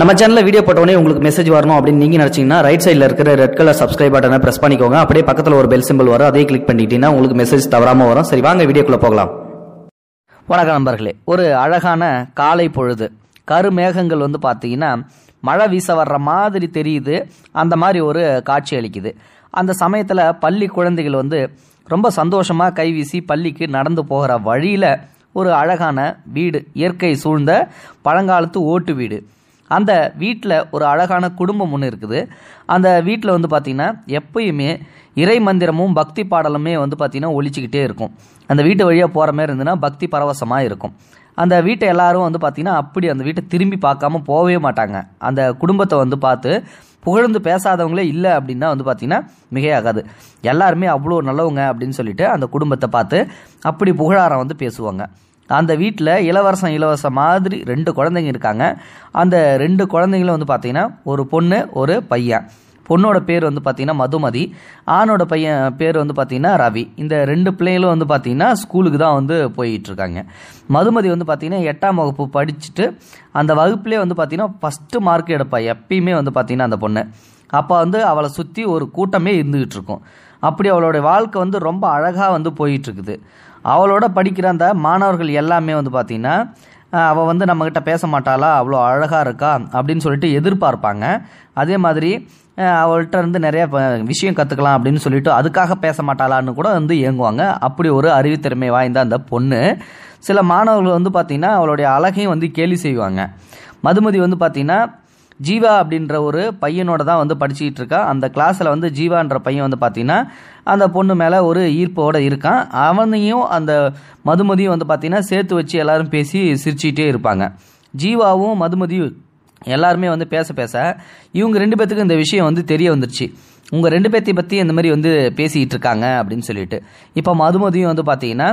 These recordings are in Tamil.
நம்ம சேனல்ல வீடியோ போட்டோடனே உங்களுக்கு மெசேஜ் வரணும் அப்படின்னு நீங்கள் நினைச்சீங்கன்னா ரைட் சைடில் இருக்கிற ரெட் கலர் சப்ஸ்கிரைப் பட்டனை பிரஸ் பண்ணிக்கோங்க அப்படியே பக்கத்தில் ஒரு பெல் சிம்பிள் வரும் அதே கிளிக் பண்ணிக்கிட்டீங்கன்னா உங்களுக்கு மெசேஜ் தவறாம வரும் சரி வாங்க வீடியோக்குள்ளே போகலாம் வணக்கம் நண்பர்களே ஒரு அழகான காலை பொழுது கருமேகங்கள் வந்து பார்த்தீங்கன்னா மழை வீச வர்ற மாதிரி தெரியுது அந்த மாதிரி ஒரு காட்சி அளிக்குது அந்த சமயத்தில் பள்ளி குழந்தைகள் வந்து ரொம்ப சந்தோஷமாக கைவீசி பள்ளிக்கு நடந்து போகிற வழியில் ஒரு அழகான வீடு இயற்கை சூழ்ந்த பழங்காலத்து ஓட்டு வீடு அந்த வீட்டில் ஒரு அழகான குடும்பம் ஒன்று இருக்குது அந்த வீட்டில் வந்து பார்த்திங்கன்னா எப்பயுமே இறை மந்திரமும் பக்தி பாடலுமே வந்து பார்த்திங்கன்னா ஒழிச்சிக்கிட்டே இருக்கும் அந்த வீட்டு வழியாக போகிற மாதிரி இருந்ததுன்னா பக்தி பரவசமாக இருக்கும் அந்த வீட்டை எல்லாரும் வந்து பார்த்திங்கன்னா அப்படி அந்த வீட்டை திரும்பி பார்க்காம போகவே மாட்டாங்க அந்த குடும்பத்தை வந்து பார்த்து புகழ்ந்து பேசாதவங்களே இல்லை அப்படின்னா வந்து பார்த்திங்கன்னா மிகையாகாது எல்லாருமே அவ்வளோ நல்லவங்க அப்படின்னு சொல்லிட்டு அந்த குடும்பத்தை பார்த்து அப்படி புகழாரம் வந்து பேசுவாங்க அந்த வீட்டில் இளவரசன் இலவச மாதிரி ரெண்டு குழந்தைங்க இருக்காங்க அந்த ரெண்டு குழந்தைங்களும் வந்து பார்த்திங்கன்னா ஒரு பொண்ணு ஒரு பையன் பொண்ணோட பேர் வந்து பார்த்திங்கன்னா மதுமதி ஆணோட பையன் பேர் வந்து பார்த்திங்கன்னா ரவி இந்த ரெண்டு பிள்ளைங்களும் வந்து பார்த்திங்கன்னா ஸ்கூலுக்கு தான் வந்து போயிட்டுருக்காங்க மதுமதி வந்து பார்த்திங்கன்னா எட்டாம் வகுப்பு படிச்சுட்டு அந்த வகுப்புலேயே வந்து பார்த்திங்கன்னா ஃபஸ்ட்டு மார்க் எடுப்பா எப்பயுமே வந்து பார்த்திங்கன்னா அந்த பொண்ணு அப்போ வந்து அவளை சுற்றி ஒரு கூட்டமே இருந்துக்கிட்டு இருக்கும் அப்படி அவளோட வாழ்க்கை வந்து ரொம்ப அழகாக வந்து போயிட்டுருக்குது அவளோட படிக்கிற அந்த மாணவர்கள் எல்லாமே வந்து பார்த்திங்கன்னா அவள் வந்து நம்மக்கிட்ட பேச மாட்டாளா அவ்வளோ அழகாக இருக்கா அப்படின்னு சொல்லிட்டு எதிர்பார்ப்பாங்க அதே மாதிரி அவள்கிட்ட இருந்து நிறைய விஷயம் கற்றுக்கலாம் அப்படின்னு சொல்லிட்டு அதுக்காக பேச மாட்டாளான்னு கூட வந்து இயங்குவாங்க அப்படி ஒரு அறிவுத்திறமை வாய்ந்த அந்த பொண்ணு சில மாணவர்கள் வந்து பார்த்திங்கன்னா அவளுடைய அழகையும் வந்து கேலி செய்வாங்க மதுமதி வந்து பார்த்திங்கன்னா ஜீவா அப்படின்ற ஒரு பையனோட தான் வந்து படிச்சுக்கிட்டு இருக்கா அந்த கிளாஸில் வந்து ஜீவான்ற பையன் வந்து பார்த்தீங்கன்னா அந்த பொண்ணு மேலே ஒரு ஈர்ப்போடு இருக்கான் அவனையும் அந்த மதுமதியும் வந்து பார்த்தீங்கன்னா சேர்த்து வச்சு எல்லாரும் பேசி சிரிச்சிக்கிட்டே இருப்பாங்க ஜீவாவும் மதுமதியும் எல்லாருமே வந்து பேச பேச இவங்க ரெண்டு பேர்த்துக்கும் இந்த விஷயம் வந்து தெரிய வந்துருச்சு உங்கள் ரெண்டு பேர்த்தையும் பற்றி இந்த மாதிரி வந்து பேசிகிட்டு இருக்காங்க அப்படின்னு சொல்லிட்டு இப்போ மதுமதியும் வந்து பார்த்தீங்கன்னா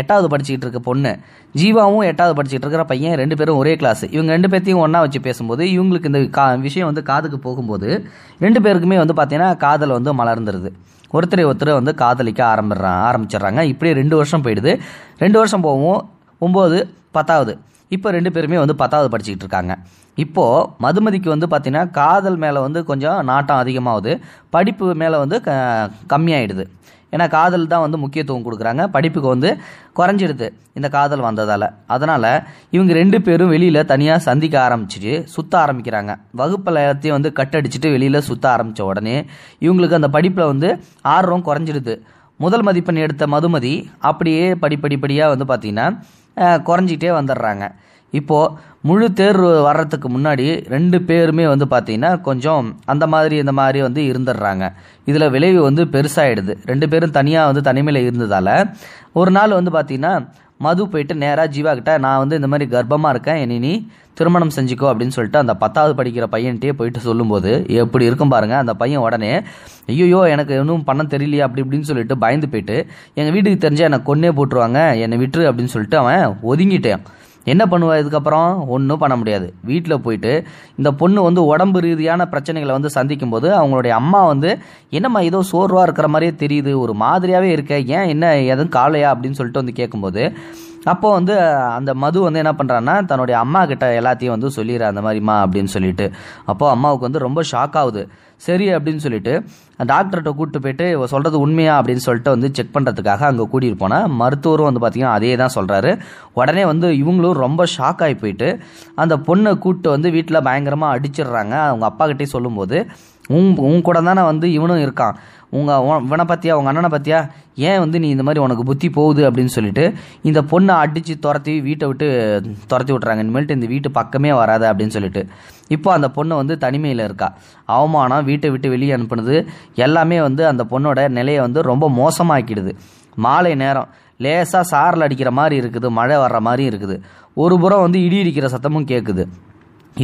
எட்டாவது படிச்சுக்கிட்டு இருக்க பொண்ணு ஜீவாவும் எட்டாவது படிச்சுட்டு இருக்கிற பையன் ரெண்டு பேரும் ஒரே கிளாஸ் இவங்க ரெண்டு பேர்த்தையும் ஒன்றா வச்சு பேசும்போது இவங்களுக்கு இந்த கா விஷயம் வந்து காதுக்கு போகும்போது ரெண்டு பேருக்குமே வந்து பார்த்தீங்கன்னா காதல் வந்து மலர்ந்துருது ஒருத்தரை ஒருத்தர் வந்து காதலிக்க ஆரம்பிடுறாங்க ஆரம்பிச்சிடுறாங்க இப்படியே ரெண்டு வருஷம் போயிடுது ரெண்டு வருஷம் போகவும் ஒம்பது பத்தாவது இப்போ ரெண்டு பேருமே வந்து பத்தாவது படிச்சுக்கிட்டு இருக்காங்க இப்போது மதுமதிக்கு வந்து பார்த்தீங்கன்னா காதல் மேலே வந்து கொஞ்சம் நாட்டம் அதிகமாகுது படிப்பு மேலே வந்து க கம்மியாயிடுது ஏன்னா காதல் தான் வந்து முக்கியத்துவம் கொடுக்குறாங்க படிப்புக்கு வந்து குறைஞ்சிடுது இந்த காதல் வந்ததால் அதனால் இவங்க ரெண்டு பேரும் வெளியில் தனியாக சந்திக்க ஆரம்பிச்சிட்டு சுற்ற ஆரம்பிக்கிறாங்க வகுப்பில் எல்லாத்தையும் வந்து கட்டடிச்சிட்டு வெளியில் சுற்ற ஆரம்பித்த உடனே இவங்களுக்கு அந்த படிப்பில் வந்து ஆர்வம் குறைஞ்சிடுது முதல் மதிப்பெண் எடுத்த மதுமதி அப்படியே படிப்படிப்படியாக வந்து பார்த்திங்கன்னா குறைஞ்சிக்கிட்டே வந்துடுறாங்க இப்போது முழு தேர்வு வர்றதுக்கு முன்னாடி ரெண்டு பேருமே வந்து பார்த்திங்கன்னா கொஞ்சம் அந்த மாதிரி இந்த மாதிரி வந்து இருந்துடுறாங்க இதில் விளைவு வந்து பெருசாகிடுது ரெண்டு பேரும் தனியாக வந்து தனிமையில் இருந்ததால் ஒரு நாள் வந்து பார்த்திங்கன்னா மது போயிட்டு நேராக ஜீவா கிட்ட நான் வந்து இந்த மாதிரி கர்ப்பமாக இருக்கேன் என்னை நீ திருமணம் செஞ்சுக்கோ அப்படின்னு சொல்லிட்டு அந்த பத்தாவது படிக்கிற பையன்ட்டே போயிட்டு சொல்லும்போது எப்படி இருக்கும் பாருங்கள் அந்த பையன் உடனே ஐயோ எனக்கு இன்னும் பண்ண தெரியலையே அப்படி இப்படின்னு சொல்லிட்டு பயந்து போயிட்டு எங்கள் வீட்டுக்கு தெரிஞ்சால் என்னை கொன்னே போட்டுருவாங்க என்னை விட்டுரு அப்படின்னு சொல்லிட்டு அவன் ஒதுங்கிட்டேன் என்ன பண்ணுவா இதுக்கப்புறம் ஒன்றும் பண்ண முடியாது வீட்டில் போயிட்டு இந்த பொண்ணு வந்து உடம்பு ரீதியான பிரச்சனைகளை வந்து சந்திக்கும் போது அவங்களுடைய அம்மா வந்து என்னம்மா ஏதோ சோர்வாக இருக்கிற மாதிரியே தெரியுது ஒரு மாதிரியாகவே இருக்க ஏன் என்ன எதுவும் காலையா அப்படின்னு சொல்லிட்டு வந்து கேட்கும்போது அப்போ வந்து அந்த மது வந்து என்ன பண்ணுறான்னா தன்னுடைய அம்மா கிட்ட எல்லாத்தையும் வந்து சொல்லிடுற அந்த மாதிரிம்மா அப்படின்னு சொல்லிட்டு அப்போது அம்மாவுக்கு வந்து ரொம்ப ஷாக் ஆகுது சரி அப்படின்னு சொல்லிட்டு டாக்டர்கிட்ட கூப்பிட்டு போயிட்டு இவ சொல்கிறது உண்மையா அப்படின்னு சொல்லிட்டு வந்து செக் பண்ணுறதுக்காக அங்கே கூட்டிகிட்டு போனால் மருத்துவரும் வந்து பார்த்திங்கன்னா அதே தான் சொல்கிறாரு உடனே வந்து இவங்களும் ரொம்ப ஷாக் ஆகி போயிட்டு அந்த பொண்ணை கூப்பிட்டு வந்து வீட்டில் பயங்கரமாக அடிச்சிடுறாங்க அவங்க அப்பாக்கிட்டே சொல்லும்போது உன் உன் கூட தானே வந்து இவனும் இருக்கான் உங்கள் இவனை பற்றியா உங்கள் அண்ணனை பற்றியா ஏன் வந்து நீ இந்த மாதிரி உனக்கு புத்தி போகுது அப்படின்னு சொல்லிட்டு இந்த பொண்ணை அடித்து துரத்தி வீட்டை விட்டு துரத்தி விட்றாங்க இனிமேல்ட்டு இந்த வீட்டு பக்கமே வராது அப்படின்னு சொல்லிட்டு இப்போ அந்த பொண்ணு வந்து தனிமையில் இருக்கா அவமானம் வீட்டை விட்டு வெளியே அனுப்புனது எல்லாமே வந்து அந்த பொண்ணோட நிலையை வந்து ரொம்ப மோசமாக்கிடுது மாலை நேரம் லேசாக சாரில் அடிக்கிற மாதிரி இருக்குது மழை வர்ற மாதிரி இருக்குது ஒரு புறம் வந்து இடி இடிக்கிற சத்தமும் கேட்குது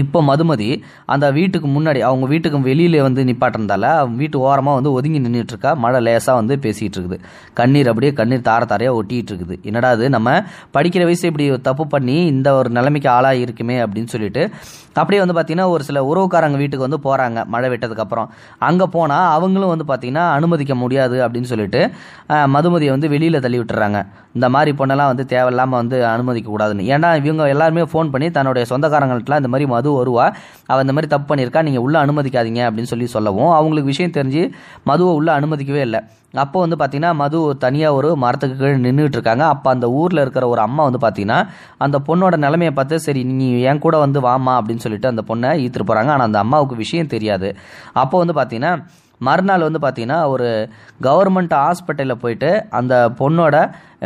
இப்போ மதுமதி அந்த வீட்டுக்கு முன்னாடி அவங்க வீட்டுக்கு வெளியில் வந்து நிப்பாட்டிருந்தால அவங்க வீட்டு ஓரமாக வந்து ஒதுங்கி நின்றுட்டுருக்கா மழை லேசாக வந்து பேசிகிட்டு இருக்குது கண்ணீர் அப்படியே கண்ணீர் தார தாரையாக ஒட்டிகிட்டு இருக்குது என்னடா அது நம்ம படிக்கிற வயசு இப்படி தப்பு பண்ணி இந்த ஒரு நிலைமைக்கு ஆளாக இருக்குமே அப்படின்னு சொல்லிட்டு அப்படியே வந்து பார்த்தீங்கன்னா ஒரு சில உறவுக்காரங்க வீட்டுக்கு வந்து போகிறாங்க மழை வெட்டதுக்கப்புறம் அங்கே போனால் அவங்களும் வந்து பார்த்திங்கன்னா அனுமதிக்க முடியாது அப்படின்னு சொல்லிட்டு மதுமதியை வந்து வெளியில் தள்ளி விட்டுறாங்க இந்த மாதிரி பொண்ணெல்லாம் வந்து தேவையில்லாமல் வந்து அனுமதிக்கக்கூடாதுன்னு ஏன்னா இவங்க எல்லாருமே ஃபோன் பண்ணி தன்னுடைய சொந்தக்காரங்கள்ட்டலாம் இந்த மாதிரி மது வருவா அவள் இந்த மாதிரி தப்பு பண்ணியிருக்கா நீங்கள் உள்ளே அனுமதிக்காதீங்க அப்படின்னு சொல்லி சொல்லவும் அவங்களுக்கு விஷயம் தெரிஞ்சு மதுவை உள்ளே அனுமதிக்கவே இல்லை அப்போ வந்து பார்த்திங்கன்னா மது தனியாக ஒரு மரத்துக்கு கீழே நின்றுட்டு இருக்காங்க அப்போ அந்த ஊரில் இருக்கிற ஒரு அம்மா வந்து பார்த்தீங்கன்னா அந்த பொண்ணோட நிலைமையை பார்த்து சரி நீ என் கூட வந்து வாமா அப்படின்னு சொல்லிட்டு அந்த பொண்ணை ஈத்துட்டு போகிறாங்க ஆனால் அந்த அம்மாவுக்கு விஷயம் தெரியாது அப்போ வந்து பார்த்திங்கன்னா மறுநாள் வந்து பார்த்திங்கன்னா ஒரு கவர்மெண்ட் ஹாஸ்பிட்டலில் போயிட்டு அந்த பொண்ணோட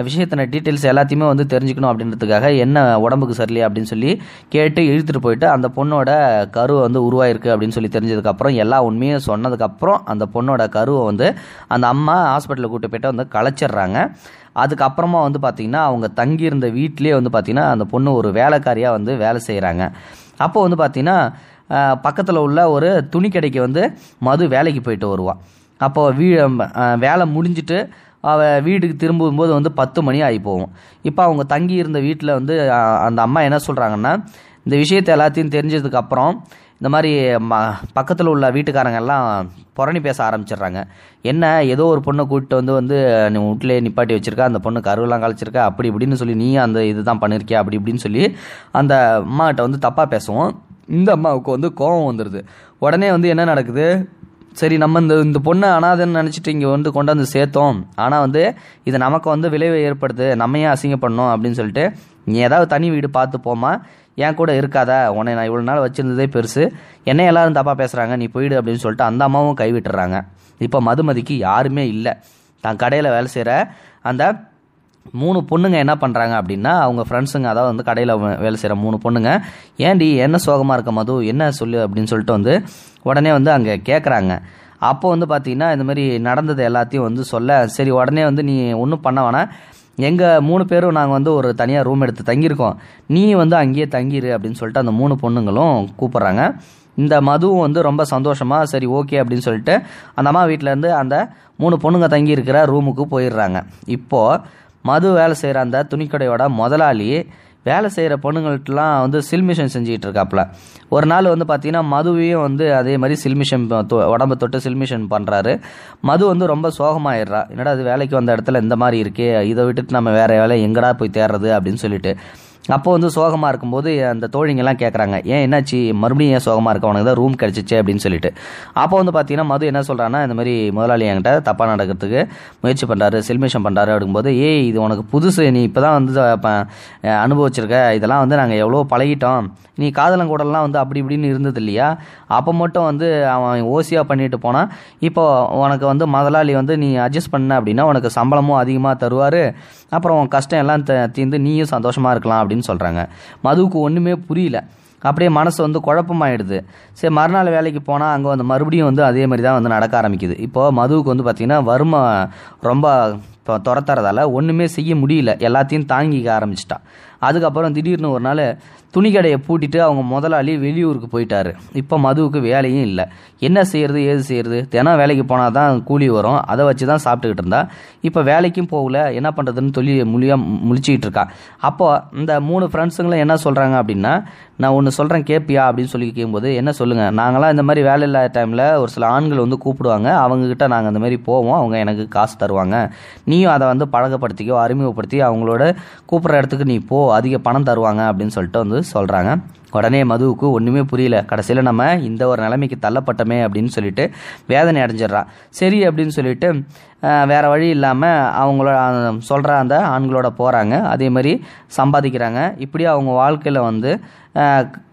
விஷயத்தின டீட்டெயில்ஸ் எல்லாத்தையுமே வந்து தெரிஞ்சுக்கணும் அப்படின்றதுக்காக என்ன உடம்புக்கு சரியில்லை அப்படின்னு சொல்லி கேட்டு இழுத்துட்டு போயிட்டு அந்த பொண்ணோட கருவை வந்து உருவாயிருக்கு அப்படின்னு சொல்லி தெரிஞ்சதுக்கப்புறம் எல்லா உண்மையும் சொன்னதுக்கப்புறம் அந்த பொண்ணோட கருவை வந்து அந்த அம்மா ஹாஸ்பிட்டலில் கூட்டு போயிட்டு வந்து களைச்சிட்றாங்க அதுக்கப்புறமா வந்து பார்த்திங்கன்னா அவங்க தங்கியிருந்த வீட்லேயே வந்து பார்த்திங்கன்னா அந்த பொண்ணு ஒரு வேலைக்காரியாக வந்து வேலை செய்கிறாங்க அப்போது வந்து பார்த்திங்கன்னா பக்கத்தில் உள்ள ஒரு துணி கடைக்கு வந்து மது வேலைக்கு போயிட்டு வருவான் அப்போ வீ வேலை முடிஞ்சிட்டு அவள் வீட்டுக்கு திரும்பும்போது வந்து பத்து மணி ஆகி போகும் இப்போ அவங்க தங்கி இருந்த வீட்டில் வந்து அந்த அம்மா என்ன சொல்கிறாங்கன்னா இந்த விஷயத்தை எல்லாத்தையும் தெரிஞ்சதுக்கப்புறம் இந்த மாதிரி ம பக்கத்தில் உள்ள வீட்டுக்காரங்க எல்லாம் புறணி பேச ஆரம்பிச்சிடுறாங்க என்ன ஏதோ ஒரு பொண்ணை கூப்பிட்டு வந்து வந்து நீ வீட்டிலே நிப்பாட்டி வச்சுருக்கா அந்த பொண்ணு கருவெல்லாம் கழிச்சிருக்கா அப்படி இப்படின்னு சொல்லி நீ அந்த இது தான் பண்ணியிருக்கியா அப்படி இப்படின்னு சொல்லி அந்த அம்மாக்கிட்ட வந்து தப்பாக பேசுவோம் இந்த அம்மாவுக்கு வந்து கோபம் வந்துடுது உடனே வந்து என்ன நடக்குது சரி நம்ம இந்த இந்த பொண்ணை அனாதன்னு நினச்சிட்டு இங்கே வந்து கொண்டாந்து சேர்த்தோம் ஆனால் வந்து இது நமக்கு வந்து விளைவை ஏற்படுது நம்ம ஏன் அசிங்கப்படணும் அப்படின்னு சொல்லிட்டு நீ ஏதாவது தனி வீடு பார்த்து போமா என் கூட இருக்காத உன்னை நான் இவ்வளோ நாள் வச்சுருந்ததே பெருசு என்னை எல்லாரும் தப்பாக பேசுகிறாங்க நீ போயிடு அப்படின்னு சொல்லிட்டு அந்த அம்மாவும் கைவிட்டுறாங்க இப்போ மதுமதிக்கு யாருமே இல்லை தான் கடையில் வேலை செய்கிற அந்த மூணு பொண்ணுங்க என்ன பண்ணுறாங்க அப்படின்னா அவங்க ஃப்ரெண்ட்ஸுங்க அதாவது வந்து கடையில் வேலை செய்கிற மூணு பொண்ணுங்க ஏன்டி என்ன சோகமாக இருக்க மது என்ன சொல்லு அப்படின்னு சொல்லிட்டு வந்து உடனே வந்து அங்கே கேட்குறாங்க அப்போ வந்து பார்த்தீங்கன்னா மாதிரி நடந்தது எல்லாத்தையும் வந்து சொல்ல சரி உடனே வந்து நீ ஒன்றும் பண்ண வேணாம் எங்கள் மூணு பேரும் நாங்கள் வந்து ஒரு தனியாக ரூம் எடுத்து தங்கியிருக்கோம் நீ வந்து அங்கேயே தங்கிரு அப்படின்னு சொல்லிட்டு அந்த மூணு பொண்ணுங்களும் கூப்பிட்றாங்க இந்த மதுவும் வந்து ரொம்ப சந்தோஷமாக சரி ஓகே அப்படின்னு சொல்லிட்டு அந்த அம்மா வீட்டிலேருந்து அந்த மூணு பொண்ணுங்க தங்கியிருக்கிற ரூமுக்கு போயிடுறாங்க இப்போது மது வேலை செய்கிற அந்த துணிக்கடையோட முதலாளி வேலை செய்கிற பொண்ணுங்கள்ட்டெலாம் வந்து சில்மிஷன் செஞ்சுக்கிட்டு இருக்காப்புல ஒரு நாள் வந்து பார்த்தீங்கன்னா மதுவையும் வந்து அதே மாதிரி சில்மிஷன் உடம்பு தொட்டு சில்மிஷன் பண்ணுறாரு மது வந்து ரொம்ப சோகமாயிடுறா என்னடா அது வேலைக்கு வந்த இடத்துல இந்த மாதிரி இருக்கே இதை விட்டுட்டு நம்ம வேறு வேலை எங்கடா போய் தேடுறது அப்படின்னு சொல்லிட்டு அப்போ வந்து சோகமாக இருக்கும்போது அந்த தோழிங்கெல்லாம் கேட்குறாங்க ஏன் என்னாச்சு மறுபடியும் ஏன் சோகமாக இருக்க உனக்கு தான் ரூம் கிடச்சிச்சு அப்படின்னு சொல்லிட்டு அப்போ வந்து பார்த்தீங்கன்னா மது என்ன சொல்கிறான்னா இந்த மாதிரி முதலாளி என்கிட்ட தப்பாக நடக்கிறதுக்கு முயற்சி பண்ணுறாரு செல்மிஷம் பண்ணுறாரு அப்படிங்கும்போது ஏய் இது உனக்கு புதுசு நீ இப்போ தான் வந்து அனுபவிச்சிருக்க இதெல்லாம் வந்து நாங்கள் எவ்வளோ பழகிட்டோம் நீ காதலன் கூடலாம் வந்து அப்படி இப்படின்னு இருந்தது இல்லையா அப்போ மட்டும் வந்து அவன் ஓசியாக பண்ணிட்டு போனால் இப்போ உனக்கு வந்து முதலாளி வந்து நீ அட்ஜஸ்ட் பண்ண அப்படின்னா உனக்கு சம்பளமும் அதிகமாக தருவார் அப்புறம் உன் கஷ்டம் எல்லாம் தீர்ந்து நீயும் சந்தோஷமாக இருக்கலாம் அப்படின்னு சொல்கிறாங்க மதுவுக்கு ஒன்றுமே புரியல அப்படியே மனசு வந்து குழப்பமாயிடுது சரி மறுநாள் வேலைக்கு போனால் அங்கே வந்து மறுபடியும் வந்து அதே மாதிரி தான் வந்து நடக்க ஆரம்பிக்குது இப்போது மதுவுக்கு வந்து பார்த்திங்கன்னா வறுமை ரொம்ப இப்போ துரத்துறதால ஒன்றுமே செய்ய முடியல எல்லாத்தையும் தாங்கிக்க ஆரம்பிச்சிட்டா அதுக்கப்புறம் திடீர்னு ஒரு நாள் துணி கடையை பூட்டிட்டு அவங்க முதலாளி வெளியூருக்கு போயிட்டார் இப்போ மதுவுக்கு வேலையும் இல்லை என்ன செய்கிறது ஏது செய்யறது தினம் வேலைக்கு போனால் தான் கூலி வரும் அதை வச்சு தான் சாப்பிட்டுக்கிட்டு இருந்தா இப்போ வேலைக்கும் போகல என்ன பண்ணுறதுன்னு தொழில் முழியாக முழிச்சிக்கிட்டு இருக்கா அப்போ இந்த மூணு ஃப்ரெண்ட்ஸுங்களும் என்ன சொல்கிறாங்க அப்படின்னா நான் ஒன்று சொல்கிறேன் கேட்பியா அப்படின்னு சொல்லி கேட்கும்போது என்ன சொல்லுங்கள் நாங்களாம் இந்த மாதிரி வேலை இல்லாத டைமில் ஒரு சில ஆண்கள் வந்து கூப்பிடுவாங்க அவங்கக்கிட்ட நாங்கள் அந்த மாதிரி போவோம் அவங்க எனக்கு காசு தருவாங்க நீயும் அதை வந்து பழகப்படுத்திக்கோ அறிமுகப்படுத்தி அவங்களோட கூப்பிட்ற இடத்துக்கு நீ போ அதிக பணம் தருவாங்க அப்படின்னு சொல்லிட்டு வந்து சொல்கிறாங்க உடனே மதுவுக்கு ஒன்றுமே புரியல கடைசியில் நம்ம இந்த ஒரு நிலைமைக்கு தள்ளப்பட்டமே அப்படின்னு சொல்லிட்டு வேதனை அடைஞ்சிடுறான் சரி அப்படின்னு சொல்லிட்டு வேறு வழி இல்லாமல் அவங்களோட சொல்கிற அந்த ஆண்களோட போகிறாங்க அதே மாதிரி சம்பாதிக்கிறாங்க இப்படி அவங்க வாழ்க்கையில் வந்து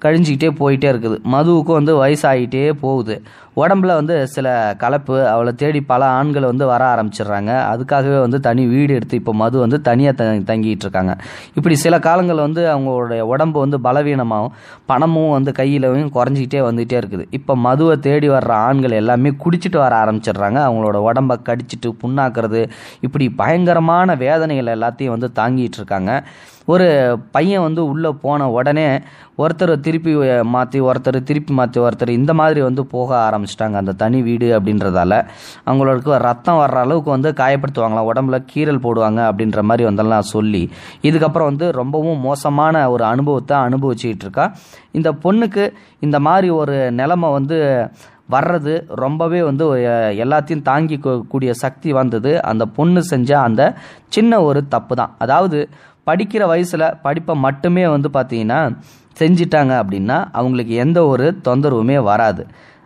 கழிஞ்சிக்கிட்டே போயிட்டே இருக்குது மதுவுக்கும் வந்து வயசாகிட்டே போகுது உடம்புல வந்து சில கலப்பு அவளை தேடி பல ஆண்கள் வந்து வர ஆரம்பிச்சிடுறாங்க அதுக்காகவே வந்து தனி வீடு எடுத்து இப்போ மது வந்து தனியாக த தங்கிட்டு இருக்காங்க இப்படி சில காலங்கள் வந்து அவங்களுடைய உடம்பு வந்து பலவீனமாகும் பணமும் வந்து கையிலையும் குறைஞ்சிக்கிட்டே வந்துகிட்டே இருக்குது இப்போ மதுவை தேடி வர்ற ஆண்கள் எல்லாமே குடிச்சிட்டு வர ஆரம்பிச்சிடுறாங்க அவங்களோட உடம்பை கடிச்சிட்டு புண்ணாக்குறது இப்படி பயங்கரமான வேதனைகள் எல்லாத்தையும் வந்து தாங்கிட்டு இருக்காங்க ஒரு பையன் வந்து உள்ளே போன உடனே ஒருத்தர் திருப்பி மாற்றி ஒருத்தர் திருப்பி மாற்றி ஒருத்தர் இந்த மாதிரி வந்து போக ஆரம்பிச்சிட்டாங்க அந்த தனி வீடு அப்படின்றதால அவங்களுக்கு ரத்தம் வர்ற அளவுக்கு வந்து காயப்படுத்துவாங்களாம் உடம்புல கீரல் போடுவாங்க அப்படின்ற மாதிரி வந்தெல்லாம் சொல்லி இதுக்கப்புறம் வந்து ரொம்பவும் மோசமான ஒரு அனுபவத்தை அனுபவிச்சுக்கிட்டு இருக்கா இந்த பொண்ணுக்கு இந்த மாதிரி ஒரு நிலமை வந்து வர்றது ரொம்பவே வந்து எல்லாத்தையும் தாங்கி கூடிய சக்தி வந்தது அந்த பொண்ணு செஞ்ச அந்த சின்ன ஒரு தப்பு தான் அதாவது படிக்கிற வயசில் படிப்பை மட்டுமே வந்து பார்த்தீங்கன்னா செஞ்சிட்டாங்க அப்படின்னா அவங்களுக்கு எந்த ஒரு தொந்தரவுமே வராது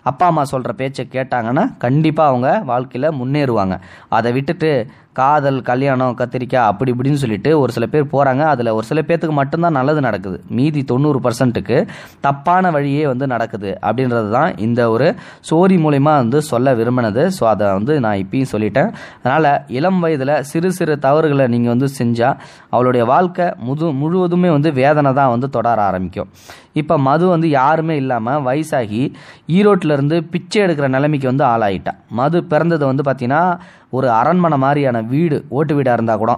அப்பா அம்மா சொல்கிற பேச்சை கேட்டாங்கன்னா கண்டிப்பாக அவங்க வாழ்க்கையில் முன்னேறுவாங்க அதை விட்டுட்டு காதல் கல்யாணம் கத்திரிக்காய் அப்படி இப்படின்னு சொல்லிட்டு ஒரு சில பேர் போகிறாங்க அதில் ஒரு சில பேர்த்துக்கு மட்டும்தான் நல்லது நடக்குது மீதி தொண்ணூறு பர்சன்ட்டுக்கு தப்பான வழியே வந்து நடக்குது அப்படின்றது தான் இந்த ஒரு ஸ்டோரி மூலிமா வந்து சொல்ல விரும்பினது ஸோ அதை வந்து நான் இப்பயும் சொல்லிட்டேன் அதனால் இளம் வயதில் சிறு சிறு தவறுகளை நீங்கள் வந்து செஞ்சால் அவளுடைய வாழ்க்கை முது முழுவதுமே வந்து வேதனை தான் வந்து தொடர ஆரம்பிக்கும் இப்போ மது வந்து யாருமே இல்லாமல் வயசாகி ஈரோட்டிலேருந்து பிச்சை எடுக்கிற நிலைமைக்கு வந்து ஆளாயிட்டா மது பிறந்தது வந்து பார்த்திங்கன்னா ஒரு அரண்மனை மாதிரியான வீடு ஓட்டு வீடாக இருந்தால் கூட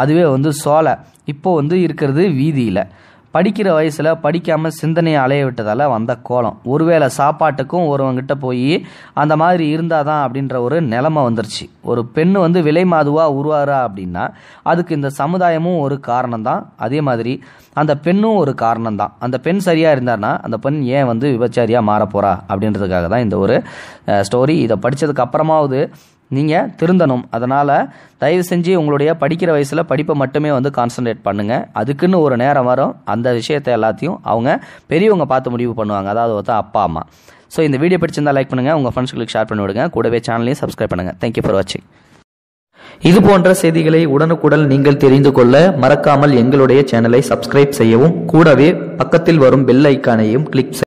அதுவே வந்து சோலை இப்போ வந்து இருக்கிறது வீதியில் படிக்கிற வயசில் படிக்காமல் சிந்தனையை அலைய விட்டதால் வந்த கோலம் ஒருவேளை சாப்பாட்டுக்கும் ஒருவங்கிட்ட போய் அந்த மாதிரி இருந்தால் தான் அப்படின்ற ஒரு நிலமை வந்துருச்சு ஒரு பெண் வந்து விலை மாதுவாக உருவாரா அப்படின்னா அதுக்கு இந்த சமுதாயமும் ஒரு காரணம் தான் அதே மாதிரி அந்த பெண்ணும் ஒரு காரணம் தான் அந்த பெண் சரியாக இருந்தார்னா அந்த பெண் ஏன் வந்து விபச்சாரியாக மாறப்போகிறா அப்படின்றதுக்காக தான் இந்த ஒரு ஸ்டோரி இதை படித்ததுக்கு அப்புறமாவது நீங்கள் திருந்தணும் அதனால் தயவு செஞ்சு உங்களுடைய படிக்கிற வயசில் படிப்பை மட்டுமே வந்து கான்சன்ட்ரேட் பண்ணுங்கள் அதுக்குன்னு ஒரு நேரம் வரும் அந்த விஷயத்தை எல்லாத்தையும் அவங்க பெரியவங்க பார்த்து முடிவு பண்ணுவாங்க அதாவது பார்த்தா அப்பா அம்மா ஸோ இந்த வீடியோ பிடிச்சிருந்தால் லைக் பண்ணுங்கள் உங்கள் ஃப்ரெண்ட்ஸ்களுக்கு ஷேர் பண்ணி விடுங்க கூடவே சேனலையும் சப்ஸ்கிரைப் பண்ணுங்கள் தேங்க்யூ ஃபார் வாட்சிங் இது போன்ற செய்திகளை உடனுக்குடன் நீங்கள் தெரிந்து கொள்ள மறக்காமல் எங்களுடைய சேனலை சப்ஸ்கிரைப் செய்யவும் கூடவே பக்கத்தில் வரும் பெல் ஐக்கானையும் கிளிக்